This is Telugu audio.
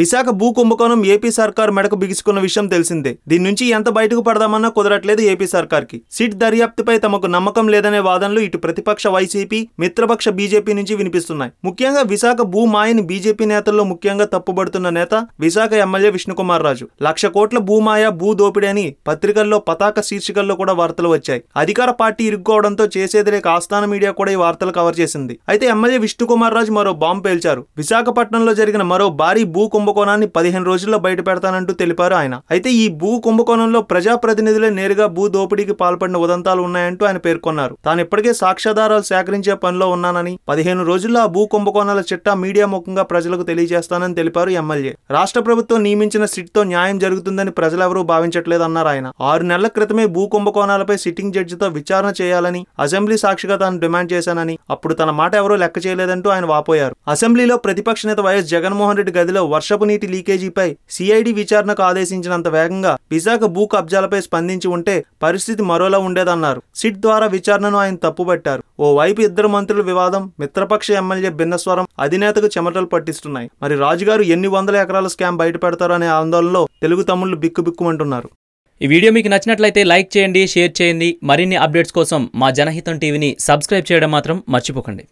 విశాఖ భూ కుంభకోణం ఏపీ సర్కార్ మెడకు బిగుసుకున్న విషయం తెలిసిందే దీని నుంచి ఎంత బయటకు పడదామన్నా కుదరట్లేదు ఏపీ సర్కార్ కి సిట్ దర్యాప్తుపై తమకు నమ్మకం లేదనే వాదనలు ఇటు ప్రతిపక్ష వైసీపీ మిత్రపక్ష బీజేపీ నుంచి వినిపిస్తున్నాయి ముఖ్యంగా విశాఖ భూ మాయని బీజేపీ నేతల్లో ముఖ్యంగా తప్పుబడుతున్న నేత విశాఖ ఎమ్మెల్యే విష్ణుకుమార్ రాజు లక్ష కోట్ల భూమాయ భూ దోపిడీ అని పత్రికల్లో పతాక శీర్షికల్లో కూడా వార్తలు వచ్చాయి అధికార పార్టీ ఇరుక్కోవడంతో చేసేది లేక ఆస్థాన మీడియా కూడా ఈ వార్తలు కవర్ చేసింది అయితే ఎమ్మెల్యే విష్ణుకుమార్ రాజు మరో బాంబు పేల్చారు విశాఖపట్నంలో జరిగిన మరో భారీ భూ కుంభకోణాన్ని పదిహేను రోజుల్లో బయట పెడతానంటూ తెలిపారు ఆయన అయితే ఈ భూ కుంభకోణంలో ప్రజాప్రతినిధులే నేరుగా భూ దోపిడీకి పాల్పడిన ఉదంతాలు ఉన్నాయంటూ ఆయన పేర్కొన్నారు తాను ఇప్పటికే సాక్ష్యాధారాలు సేకరించే పనిలో ఉన్నానని పదిహేను రోజుల్లో ఆ భూ కుంభకోణాల చిట్టా మీడియా ముఖంగా ప్రజలకు తెలియజేస్తానని తెలిపారు ఎమ్మెల్యే రాష్ట్ర ప్రభుత్వం నియమించిన సిట్తో న్యాయం జరుగుతుందని ప్రజలెవరూ భావించట్లేదన్నారు ఆయన ఆరు నెలల క్రితమే భూ కుంభకోణాలపై సిట్టింగ్ జడ్జితో విచారణ చేయాలని అసెంబ్లీ సాక్షిగా తాను డిమాండ్ చేశానని అప్పుడు తన మాట ఎవరూ లెక్క చేయలేదంటూ ఆయన వాపోయారు అసెంబ్లీలో ప్రతిపక్ష నేత వైఎస్ జగన్మోహన్ రెడ్డి గదిలో వర్ష వర్షపు నీటి లీకేజీపై సిఐడి విచారణకు ఆదేశించినంత వేగంగా విశాఖ భూ కబ్జాలపై స్పందించి ఉంటే పరిస్థితి మరోలా ఉండేదన్నారు సిట్ ద్వారా విచారణను ఆయన తప్పుపట్టారు ఓవైపు ఇద్దరు మంత్రుల వివాదం మిత్రపక్ష ఎమ్మెల్యే భిన్నస్వరం అధినేతకు చెమటలు పట్టిస్తున్నాయి మరి రాజుగారు ఎన్ని వందల ఎకరాల స్కామ్ బయటపెడతారనే అనే ఆందోళనలో తెలుగు తమ్ముళ్ళు బిక్కుబిక్కుమంటున్నారు ఈ వీడియో మీకు నచ్చినట్లయితే లైక్ చేయండి షేర్ చేయండి మరిన్ని అప్డేట్స్ కోసం మా జనహితం టీవీని సబ్స్క్రైబ్ చేయడం మాత్రం మర్చిపోకండి